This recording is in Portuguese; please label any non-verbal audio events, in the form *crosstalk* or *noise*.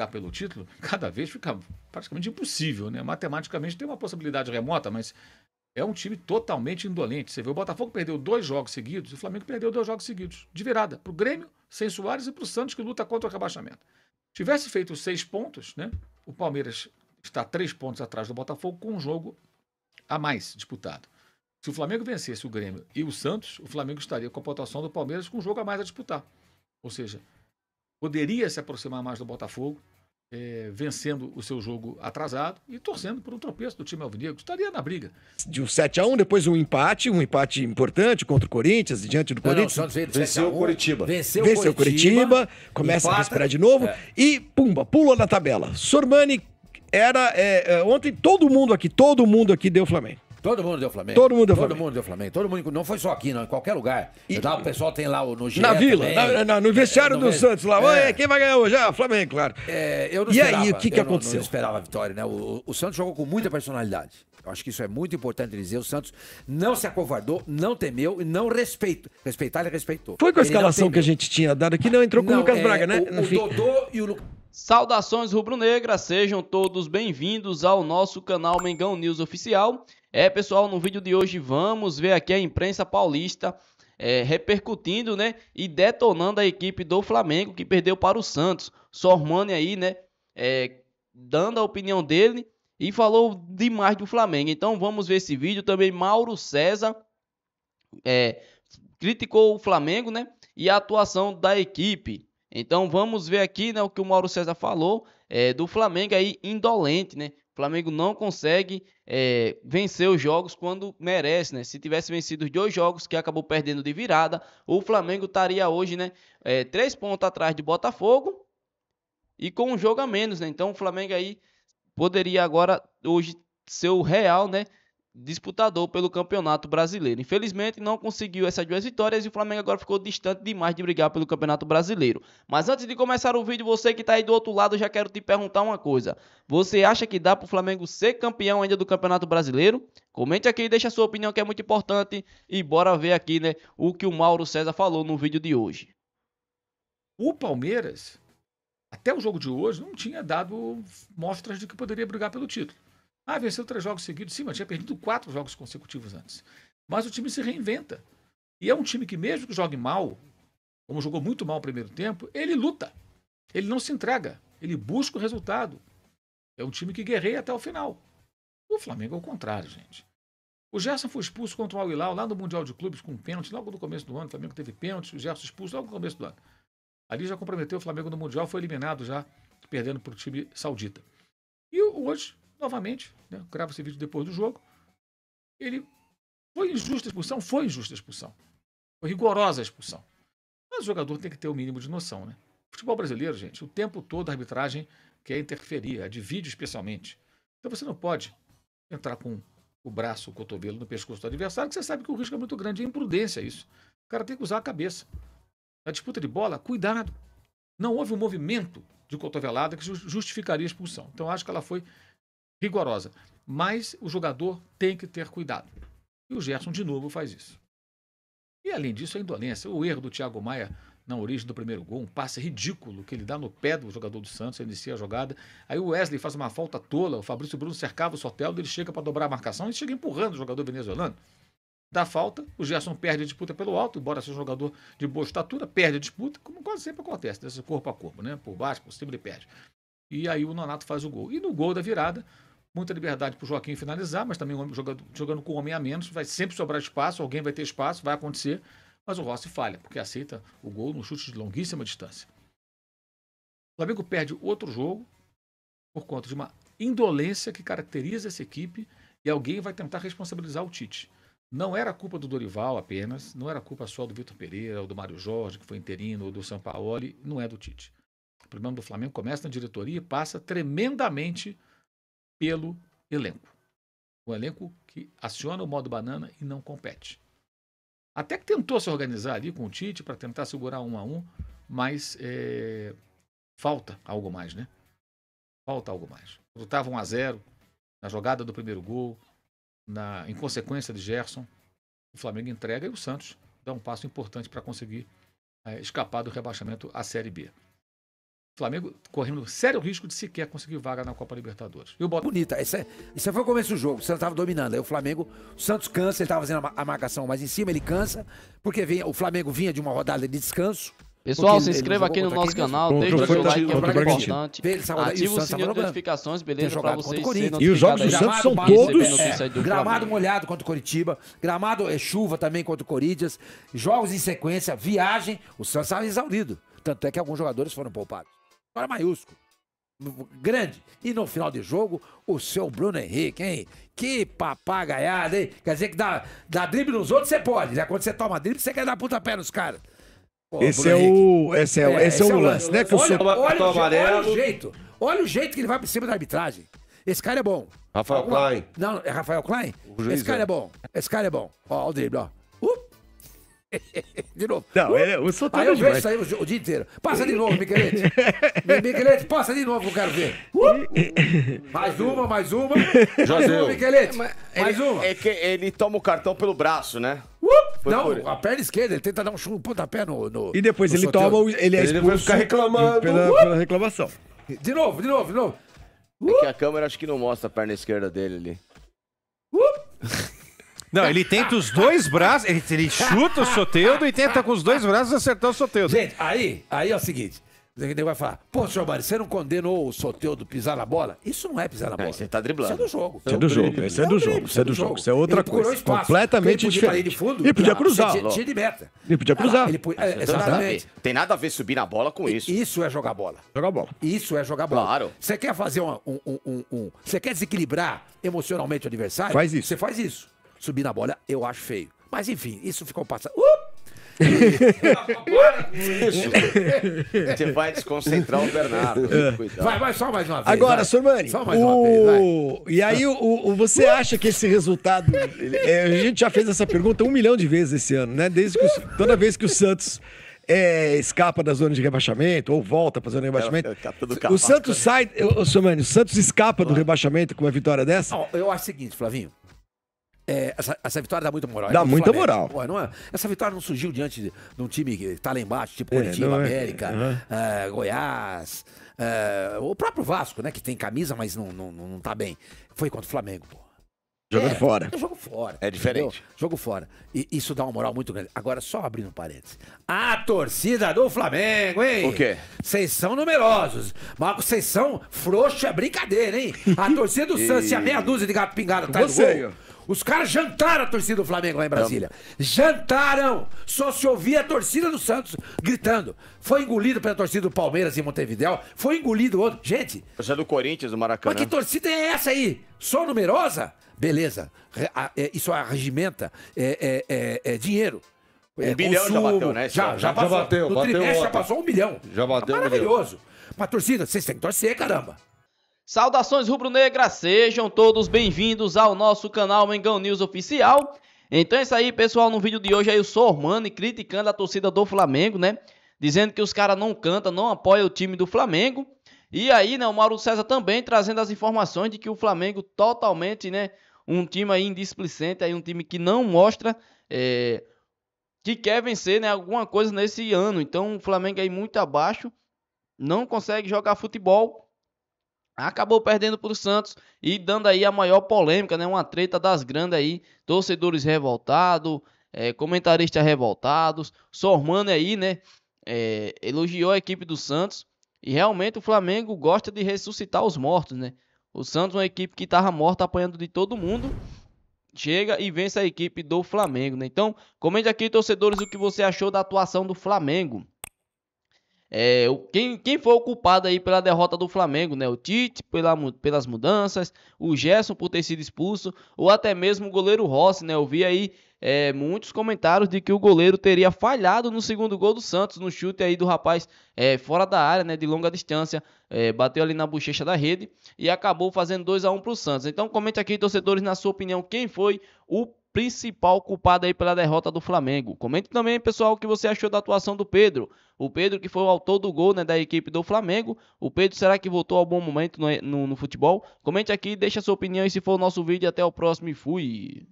brigar pelo título, cada vez fica praticamente impossível, né? Matematicamente tem uma possibilidade remota, mas é um time totalmente indolente. Você vê, o Botafogo perdeu dois jogos seguidos, o Flamengo perdeu dois jogos seguidos, de virada, para o Grêmio, sem Soares e para o Santos, que luta contra o rebaixamento. Tivesse feito seis pontos, né? O Palmeiras está três pontos atrás do Botafogo, com um jogo a mais disputado. Se o Flamengo vencesse o Grêmio e o Santos, o Flamengo estaria com a pontuação do Palmeiras com um jogo a mais a disputar. Ou seja, poderia se aproximar mais do Botafogo, é, vencendo o seu jogo atrasado e torcendo por um tropeço do time alvinegro. Estaria na briga. De um 7x1, depois um empate, um empate importante contra o Corinthians, diante do não, Corinthians. Não, venceu o Coritiba. Venceu, venceu Coritiba, começa empata, a respirar de novo é. e, pumba, pula na tabela. Sormani era. É, ontem todo mundo aqui, todo mundo aqui deu Flamengo. Todo mundo deu Flamengo. Todo mundo deu Flamengo. Todo mundo deu Flamengo. Todo mundo, não foi só aqui, não, em qualquer lugar. E, lá, tá, o pessoal tem lá no GE Na Vila, na, na, no é, vestiário é, do no... Santos lá. É. quem vai ganhar hoje? Ah, Flamengo, claro. É, eu não e esperava, aí, o que, que aconteceu? Não, não esperava a vitória, né? O, o Santos jogou com muita personalidade. Eu acho que isso é muito importante dizer. O Santos não se acovardou, não temeu e não respeitou. Respeitar, ele respeitou. Foi com a escalação que a gente tinha dado aqui, não entrou com não, o Lucas é, Braga, né? O, o Dodô e o Lucas. Saudações rubro-negras, sejam todos bem-vindos ao nosso canal Mengão News Oficial. É, pessoal, no vídeo de hoje vamos ver aqui a imprensa paulista é, repercutindo, né, e detonando a equipe do Flamengo que perdeu para o Santos. Sormani aí, né, é, dando a opinião dele e falou demais do Flamengo. Então vamos ver esse vídeo também. Mauro César é, criticou o Flamengo, né, e a atuação da equipe. Então vamos ver aqui, né, o que o Mauro César falou é, do Flamengo aí indolente, né? Flamengo não consegue é, vencer os jogos quando merece, né? Se tivesse vencido os dois jogos que acabou perdendo de virada, o Flamengo estaria hoje, né? É, três pontos atrás de Botafogo e com um jogo a menos, né? Então o Flamengo aí poderia agora hoje ser o real, né? disputador pelo Campeonato Brasileiro. Infelizmente, não conseguiu essas duas vitórias e o Flamengo agora ficou distante demais de brigar pelo Campeonato Brasileiro. Mas antes de começar o vídeo, você que está aí do outro lado, já quero te perguntar uma coisa. Você acha que dá para o Flamengo ser campeão ainda do Campeonato Brasileiro? Comente aqui, e deixa a sua opinião que é muito importante e bora ver aqui né, o que o Mauro César falou no vídeo de hoje. O Palmeiras, até o jogo de hoje, não tinha dado mostras de que poderia brigar pelo título. Ah, venceu três jogos seguidos. Sim, mas tinha perdido quatro jogos consecutivos antes. Mas o time se reinventa. E é um time que, mesmo que jogue mal, como jogou muito mal o primeiro tempo, ele luta. Ele não se entrega. Ele busca o resultado. É um time que guerreia até o final. O Flamengo é o contrário, gente. O Gerson foi expulso contra o Al-Hilal lá no Mundial de Clubes com um pênalti logo no começo do ano. O Flamengo teve pênalti, o Gerson expulso logo no começo do ano. Ali já comprometeu o Flamengo no Mundial, foi eliminado já, perdendo para o time saudita. E hoje novamente, né, gravo esse vídeo depois do jogo. Ele foi injusta a expulsão? Foi injusta a expulsão. Foi rigorosa a expulsão. Mas o jogador tem que ter o mínimo de noção, né? Futebol brasileiro, gente, o tempo todo a arbitragem quer interferir, a de vídeo especialmente. Então você não pode entrar com o braço, o cotovelo no pescoço do adversário, que você sabe que o risco é muito grande. É imprudência isso. O cara tem que usar a cabeça. Na disputa de bola, cuidado. Não houve um movimento de cotovelada que justificaria a expulsão. Então acho que ela foi rigorosa. Mas o jogador tem que ter cuidado. E o Gerson, de novo, faz isso. E além disso, a indolência. O erro do Thiago Maia na origem do primeiro gol, um passe ridículo que ele dá no pé do jogador do Santos, ele inicia a jogada. Aí o Wesley faz uma falta tola, o Fabrício Bruno cercava o sorteio, ele chega para dobrar a marcação e chega empurrando o jogador venezuelano. Dá falta, o Gerson perde a disputa pelo alto, embora seja um jogador de boa estatura, perde a disputa, como quase sempre acontece, desse né? corpo a corpo, né? Por baixo, por cima ele perde. E aí o Nonato faz o gol. E no gol da virada, muita liberdade para o Joaquim finalizar, mas também jogando, jogando com o homem a menos, vai sempre sobrar espaço, alguém vai ter espaço, vai acontecer, mas o Rossi falha, porque aceita o gol no chute de longuíssima distância. O Flamengo perde outro jogo por conta de uma indolência que caracteriza essa equipe e alguém vai tentar responsabilizar o Tite. Não era culpa do Dorival apenas, não era culpa só do Vitor Pereira, ou do Mário Jorge, que foi interino, ou do Sampaoli, não é do Tite. O problema do Flamengo começa na diretoria e passa tremendamente pelo elenco. O elenco que aciona o modo banana e não compete. Até que tentou se organizar ali com o Tite para tentar segurar um a um, mas é, falta algo mais, né? Falta algo mais. Quando estava 1 a 0 na jogada do primeiro gol, na consequência de Gerson, o Flamengo entrega e o Santos dá um passo importante para conseguir é, escapar do rebaixamento à Série B. Flamengo correndo sério risco de sequer conseguir vaga na Copa Libertadores. E o Bonita, isso, é, é, foi o começo do jogo, o Santos estava dominando, aí o Flamengo, o Santos cansa, ele estava fazendo a marcação mais em cima, ele cansa, porque o Flamengo vinha de uma rodada de descanso, Pessoal, porque se inscreva aqui no nosso canal, deixa o seu like, que é muito importante. Ativa o de notificações, beleza? Pra vocês E os jogos do Santos são todos... É, gramado molhado contra o Coritiba, gramado é, chuva também contra o Corinthians, jogos em sequência, viagem, o Santos estava exaurido. Tanto é que alguns jogadores foram poupados. Agora maiúsculo. Grande. E no final de jogo, o seu Bruno Henrique, hein? Que papagaiada, hein? Quer dizer que dá, dá drible nos outros, você pode, né? Quando você toma drible, você quer dar puta pé nos caras. esse, é o, esse, é, é, esse é o. Esse é, o lance, né? Que olha, o seu... olha, o, olha o jeito. Olha o jeito que ele vai pra cima da arbitragem. Esse cara é bom. Rafael Alguma... Klein. Não, é Rafael Klein? Esse cara é. é bom. Esse cara é bom. Ó, o drible, ó. *laughs* de novo. Não, ele, o é- Sotero Aí eu vejo demais. isso aí o, dia inteiro. Passa de novo, Miquelete. *laughs* Miquelete, passa de novo eu quero ver. Uh! mais uma, mais uma. José, Miquelete. Mais ele, uma. É que ele toma o cartão pelo braço, né? Uh! Não, por... a perna esquerda, ele tenta dar um chute, um pontapé no, no. E depois no ele toma, ele é expulso. Ele vai ficar reclamando. Pela, pela uh! reclamação. De novo, de novo, de novo. É que a câmera acho que não mostra a perna esquerda dele ali. Não, ele tenta os dois braços, ele, ele chuta o Soteudo e tenta com os dois braços acertar o Soteudo. Gente, aí, aí é o seguinte. Ele vai falar, pô, senhor Mário, você não condenou o Soteudo pisar na bola? Isso não é pisar na é, bola. Você está driblando. Isso é do jogo. Isso é do jogo. Isso é do jogo. Isso é do jogo. Isso é outra coisa. Completamente tá diferente. Ele fundo. Ele podia cruzar. Tinha de meta. Ah, ele podia é, cruzar. Exatamente. Tem nada a ver subir na bola com isso. Isso é jogar bola. Jogar bola. Isso é jogar bola. Claro. Você quer fazer um. Você quer desequilibrar emocionalmente o adversário? Faz isso. Você faz isso subir na bola, eu acho feio. Mas enfim, isso ficou passado. Uh! *laughs* Você vai desconcentrar o Bernardo. É. Vai, vai, só mais uma vez. Agora, Sormani. Só mais o... uma vez. Vai. E aí, o, o, você acha que esse resultado. É, a gente já fez essa pergunta um milhão de vezes esse ano, né? Desde que o, toda vez que o Santos. É, escapa da zona de rebaixamento ou volta para a zona de rebaixamento. Eu, eu, eu, o Santos né? sai, ô, Somani, o Santos escapa do rebaixamento com uma vitória dessa? eu acho o seguinte, Flavinho. É, essa, essa, vitória dá muita moral. Dá né, muita moral. Pô, não é, essa vitória não surgiu diante de, de um time que está lá embaixo, tipo é, Curitiba, é, América, uh, Goiás, uh, o próprio Vasco, né? Que tem camisa, mas não, não, não tá bem. Foi contra o Flamengo, pô. Jogando fora. jogo fora. É diferente. Entendeu? Jogo fora. E isso dá uma moral muito grande. Agora, só abrindo um parênteses. A torcida do Flamengo, hein? O quê? Vocês são numerosos. Marcos, vocês são frouxos, é brincadeira, hein? A torcida do *laughs* Santos e a meia dúzia de gato pingado tá Você, no gol. Os caras jantaram a torcida do Flamengo lá em Brasília. Jantaram! Só se ouvia a torcida do Santos gritando. Foi engolido pela torcida do Palmeiras em Montevidéu. Foi engolido outro. Gente. Torcida do Corinthians, do Maracanã. Mas que torcida é essa aí? Só numerosa? Beleza. É, isso arregimenta é, é, é, é dinheiro. Um é bilhão consumo. já bateu, né? Já, já, já bateu. No bateu é, já passou um bilhão. Já bateu. Maravilhoso. Um Mas, torcida, vocês têm que torcer, caramba. Saudações rubro-negras, sejam todos bem-vindos ao nosso canal Mengão News Oficial. Então é isso aí, pessoal, no vídeo de hoje aí eu sou Ormani criticando a torcida do Flamengo, né? Dizendo que os caras não cantam, não apoiam o time do Flamengo. E aí, né, o Mauro César também trazendo as informações de que o Flamengo totalmente, né, um time aí indisplicente, aí um time que não mostra é, que quer vencer, né, alguma coisa nesse ano. Então o Flamengo aí muito abaixo, não consegue jogar futebol acabou perdendo para o Santos e dando aí a maior polêmica, né? Uma treta das grandes aí, torcedores revoltados, é, comentaristas revoltados, Sormano aí, né? É, elogiou a equipe do Santos e realmente o Flamengo gosta de ressuscitar os mortos, né? O Santos, é uma equipe que estava morta apanhando de todo mundo, chega e vence a equipe do Flamengo, né? Então, comente aqui, torcedores, o que você achou da atuação do Flamengo. É, quem, quem foi o culpado aí pela derrota do Flamengo, né? O Tite pela, pelas mudanças, o Gerson por ter sido expulso, ou até mesmo o goleiro Rossi, né? Eu vi aí é, muitos comentários de que o goleiro teria falhado no segundo gol do Santos, no chute aí do rapaz é, fora da área, né, de longa distância, é, bateu ali na bochecha da rede e acabou fazendo 2 a 1 um para o Santos. Então comente aqui, torcedores, na sua opinião, quem foi o principal culpado aí pela derrota do Flamengo. Comente também, pessoal, o que você achou da atuação do Pedro. O Pedro que foi o autor do gol né, da equipe do Flamengo. O Pedro será que voltou ao bom momento no, no, no futebol? Comente aqui, deixa sua opinião e se for o nosso vídeo, até o próximo e fui!